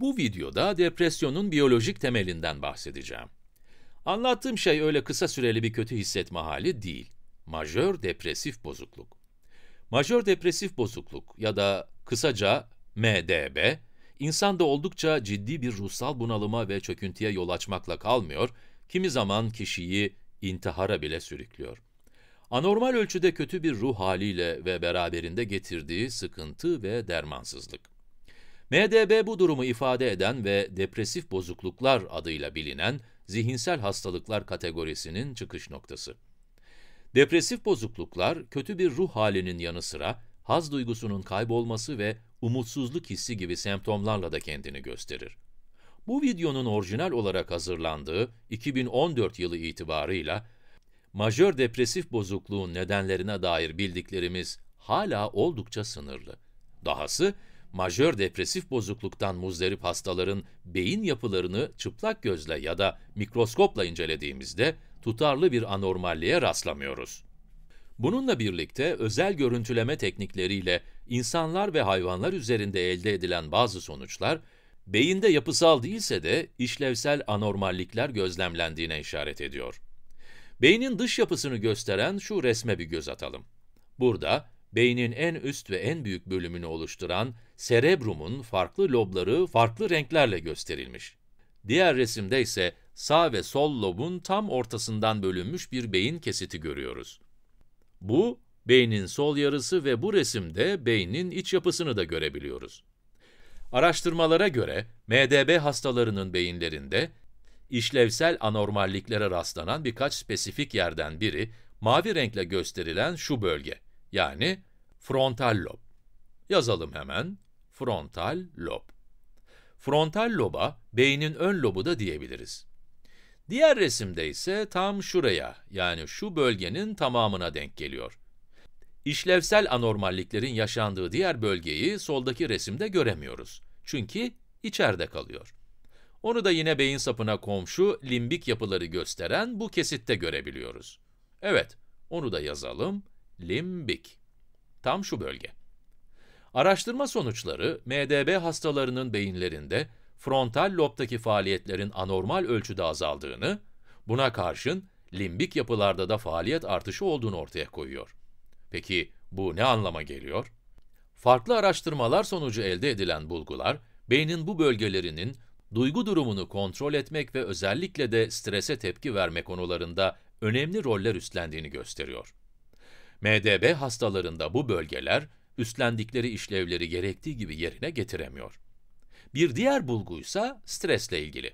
Bu videoda depresyonun biyolojik temelinden bahsedeceğim. Anlattığım şey öyle kısa süreli bir kötü hissetme hali değil. Majör depresif bozukluk. Majör depresif bozukluk ya da kısaca MDB, insanda oldukça ciddi bir ruhsal bunalıma ve çöküntüye yol açmakla kalmıyor, kimi zaman kişiyi intihara bile sürüklüyor. Anormal ölçüde kötü bir ruh haliyle ve beraberinde getirdiği sıkıntı ve dermansızlık. MDB bu durumu ifade eden ve depresif bozukluklar adıyla bilinen zihinsel hastalıklar kategorisinin çıkış noktası. Depresif bozukluklar, kötü bir ruh halinin yanı sıra haz duygusunun kaybolması ve umutsuzluk hissi gibi semptomlarla da kendini gösterir. Bu videonun orijinal olarak hazırlandığı 2014 yılı itibarıyla majör depresif bozukluğun nedenlerine dair bildiklerimiz hala oldukça sınırlı. Dahası majör depresif bozukluktan muzdarip hastaların beyin yapılarını çıplak gözle ya da mikroskopla incelediğimizde tutarlı bir anormalliğe rastlamıyoruz. Bununla birlikte özel görüntüleme teknikleriyle insanlar ve hayvanlar üzerinde elde edilen bazı sonuçlar, beyinde yapısal değilse de işlevsel anormallikler gözlemlendiğine işaret ediyor. Beynin dış yapısını gösteren şu resme bir göz atalım. Burada beynin en üst ve en büyük bölümünü oluşturan serebrumun farklı lobları farklı renklerle gösterilmiş. Diğer resimde ise sağ ve sol lobun tam ortasından bölünmüş bir beyin kesiti görüyoruz. Bu, beynin sol yarısı ve bu resimde beynin iç yapısını da görebiliyoruz. Araştırmalara göre, MDB hastalarının beyinlerinde işlevsel anormalliklere rastlanan birkaç spesifik yerden biri, mavi renkle gösterilen şu bölge yani frontal lob. Yazalım hemen, frontal lob. Frontal loba beynin ön lobu da diyebiliriz. Diğer resimde ise tam şuraya, yani şu bölgenin tamamına denk geliyor. İşlevsel anormalliklerin yaşandığı diğer bölgeyi soldaki resimde göremiyoruz. Çünkü içeride kalıyor. Onu da yine beyin sapına komşu limbik yapıları gösteren bu kesitte görebiliyoruz. Evet, onu da yazalım. Limbik. Tam şu bölge. Araştırma sonuçları MDB hastalarının beyinlerinde frontal lobdaki faaliyetlerin anormal ölçüde azaldığını, buna karşın limbik yapılarda da faaliyet artışı olduğunu ortaya koyuyor. Peki bu ne anlama geliyor? Farklı araştırmalar sonucu elde edilen bulgular, beynin bu bölgelerinin duygu durumunu kontrol etmek ve özellikle de strese tepki verme konularında önemli roller üstlendiğini gösteriyor. MDB hastalarında bu bölgeler üstlendikleri işlevleri gerektiği gibi yerine getiremiyor. Bir diğer bulguysa stresle ilgili.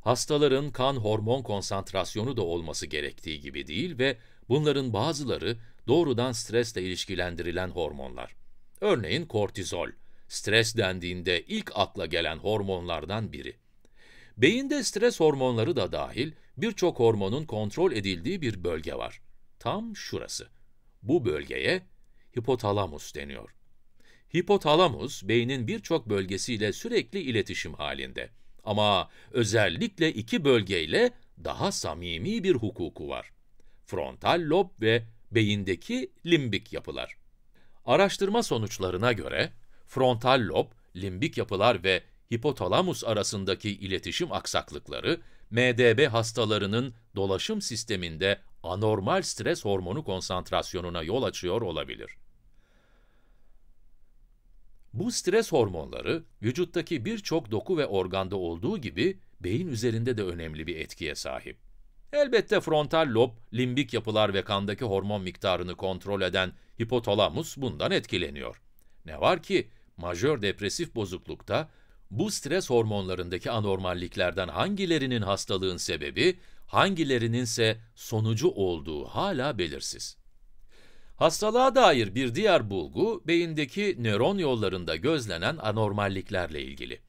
Hastaların kan hormon konsantrasyonu da olması gerektiği gibi değil ve bunların bazıları doğrudan stresle ilişkilendirilen hormonlar. Örneğin kortizol, stres dendiğinde ilk akla gelen hormonlardan biri. Beyinde stres hormonları da dahil birçok hormonun kontrol edildiği bir bölge var. Tam şurası. Bu bölgeye hipotalamus deniyor. Hipotalamus, beynin birçok bölgesiyle sürekli iletişim halinde. Ama özellikle iki bölgeyle daha samimi bir hukuku var. Frontal lob ve beyindeki limbik yapılar. Araştırma sonuçlarına göre frontal lob, limbik yapılar ve hipotalamus arasındaki iletişim aksaklıkları MDB hastalarının dolaşım sisteminde anormal stres hormonu konsantrasyonuna yol açıyor olabilir. Bu stres hormonları vücuttaki birçok doku ve organda olduğu gibi beyin üzerinde de önemli bir etkiye sahip. Elbette frontal lob, limbik yapılar ve kandaki hormon miktarını kontrol eden hipotalamus bundan etkileniyor. Ne var ki majör depresif bozuklukta bu stres hormonlarındaki anormalliklerden hangilerinin hastalığın sebebi hangilerininse sonucu olduğu hala belirsiz. Hastalığa dair bir diğer bulgu, beyindeki nöron yollarında gözlenen anormalliklerle ilgili.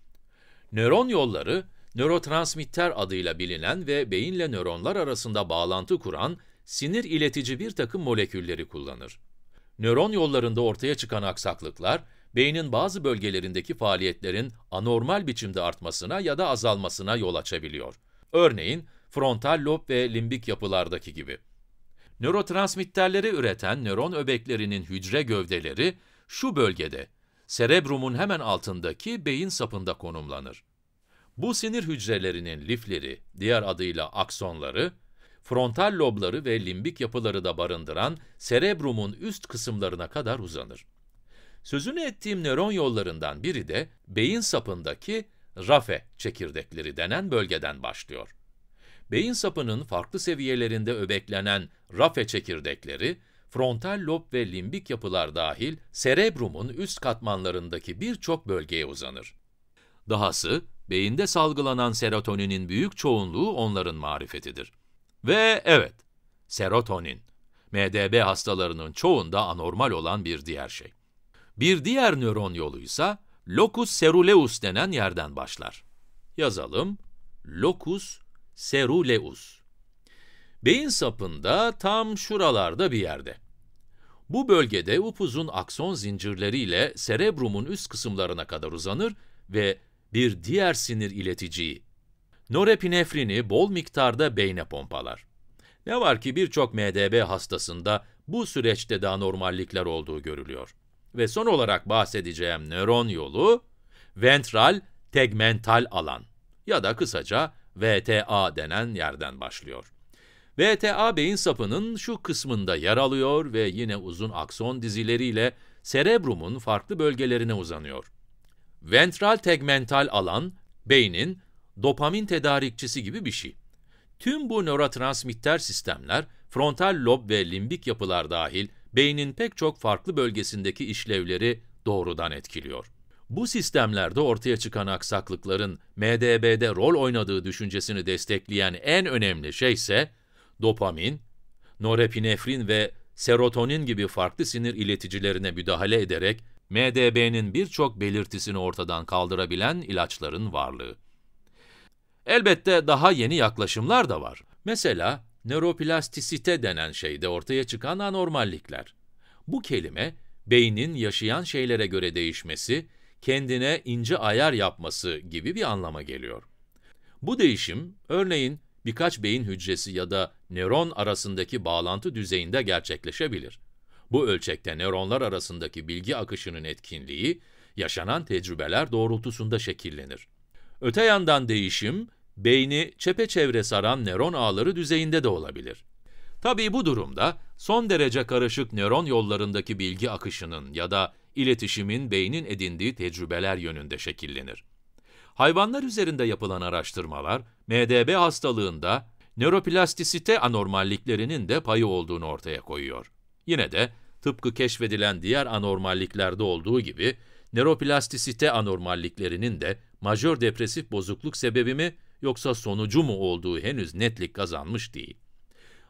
Nöron yolları, nörotransmitter adıyla bilinen ve beyinle nöronlar arasında bağlantı kuran sinir iletici bir takım molekülleri kullanır. Nöron yollarında ortaya çıkan aksaklıklar, beynin bazı bölgelerindeki faaliyetlerin anormal biçimde artmasına ya da azalmasına yol açabiliyor. Örneğin, frontal lob ve limbik yapılardaki gibi. Nörotransmitterleri üreten nöron öbeklerinin hücre gövdeleri şu bölgede, serebrumun hemen altındaki beyin sapında konumlanır. Bu sinir hücrelerinin lifleri, diğer adıyla aksonları, frontal lobları ve limbik yapıları da barındıran serebrumun üst kısımlarına kadar uzanır. Sözünü ettiğim nöron yollarından biri de beyin sapındaki rafe çekirdekleri denen bölgeden başlıyor. Beyin sapının farklı seviyelerinde öbeklenen rafe çekirdekleri, frontal lob ve limbik yapılar dahil serebrumun üst katmanlarındaki birçok bölgeye uzanır. Dahası, beyinde salgılanan serotoninin büyük çoğunluğu onların marifetidir. Ve evet, serotonin, MDB hastalarının çoğunda anormal olan bir diğer şey. Bir diğer nöron yolu ise locus ceruleus denen yerden başlar. Yazalım, locus seruleus. Beyin sapında tam şuralarda bir yerde. Bu bölgede upuzun akson zincirleriyle serebrumun üst kısımlarına kadar uzanır ve bir diğer sinir ileticiyi, norepinefrini bol miktarda beyne pompalar. Ne var ki birçok MDB hastasında bu süreçte de anormallikler olduğu görülüyor. Ve son olarak bahsedeceğim nöron yolu, ventral tegmental alan ya da kısaca VTA denen yerden başlıyor. VTA beyin sapının şu kısmında yer alıyor ve yine uzun akson dizileriyle serebrumun farklı bölgelerine uzanıyor. Ventral tegmental alan, beynin dopamin tedarikçisi gibi bir şey. Tüm bu nörotransmitter sistemler, frontal lob ve limbik yapılar dahil, beynin pek çok farklı bölgesindeki işlevleri doğrudan etkiliyor. Bu sistemlerde ortaya çıkan aksaklıkların MDB'de rol oynadığı düşüncesini destekleyen en önemli şey ise dopamin, norepinefrin ve serotonin gibi farklı sinir ileticilerine müdahale ederek MDB'nin birçok belirtisini ortadan kaldırabilen ilaçların varlığı. Elbette daha yeni yaklaşımlar da var. Mesela nöroplastisite denen şeyde ortaya çıkan anormallikler. Bu kelime, beynin yaşayan şeylere göre değişmesi kendine ince ayar yapması gibi bir anlama geliyor. Bu değişim, örneğin birkaç beyin hücresi ya da nöron arasındaki bağlantı düzeyinde gerçekleşebilir. Bu ölçekte nöronlar arasındaki bilgi akışının etkinliği, yaşanan tecrübeler doğrultusunda şekillenir. Öte yandan değişim, beyni çepeçevre saran nöron ağları düzeyinde de olabilir. Tabii bu durumda son derece karışık nöron yollarındaki bilgi akışının ya da iletişimin beynin edindiği tecrübeler yönünde şekillenir. Hayvanlar üzerinde yapılan araştırmalar, MDB hastalığında nöroplastisite anormalliklerinin de payı olduğunu ortaya koyuyor. Yine de tıpkı keşfedilen diğer anormalliklerde olduğu gibi, nöroplastisite anormalliklerinin de majör depresif bozukluk sebebi mi yoksa sonucu mu olduğu henüz netlik kazanmış değil.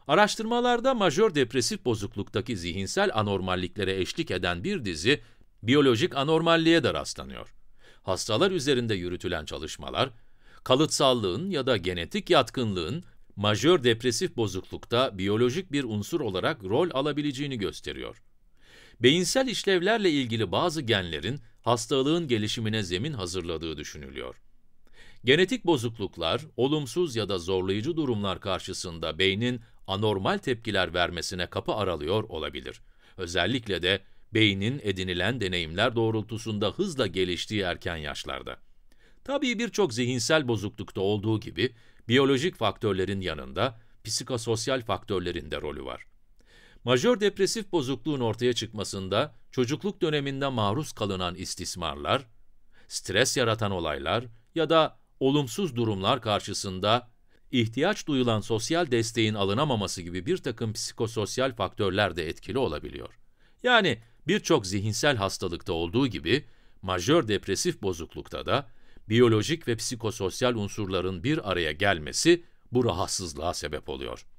Araştırmalarda majör depresif bozukluktaki zihinsel anormalliklere eşlik eden bir dizi biyolojik anormalliğe de rastlanıyor. Hastalar üzerinde yürütülen çalışmalar, kalıtsallığın ya da genetik yatkınlığın majör depresif bozuklukta biyolojik bir unsur olarak rol alabileceğini gösteriyor. Beyinsel işlevlerle ilgili bazı genlerin hastalığın gelişimine zemin hazırladığı düşünülüyor. Genetik bozukluklar, olumsuz ya da zorlayıcı durumlar karşısında beynin anormal tepkiler vermesine kapı aralıyor olabilir. Özellikle de beynin edinilen deneyimler doğrultusunda hızla geliştiği erken yaşlarda. Tabii birçok zihinsel bozuklukta olduğu gibi biyolojik faktörlerin yanında psikososyal faktörlerin de rolü var. Majör depresif bozukluğun ortaya çıkmasında çocukluk döneminde maruz kalınan istismarlar, stres yaratan olaylar ya da olumsuz durumlar karşısında ihtiyaç duyulan sosyal desteğin alınamaması gibi bir takım psikososyal faktörler de etkili olabiliyor. Yani Birçok zihinsel hastalıkta olduğu gibi, majör depresif bozuklukta da biyolojik ve psikososyal unsurların bir araya gelmesi bu rahatsızlığa sebep oluyor.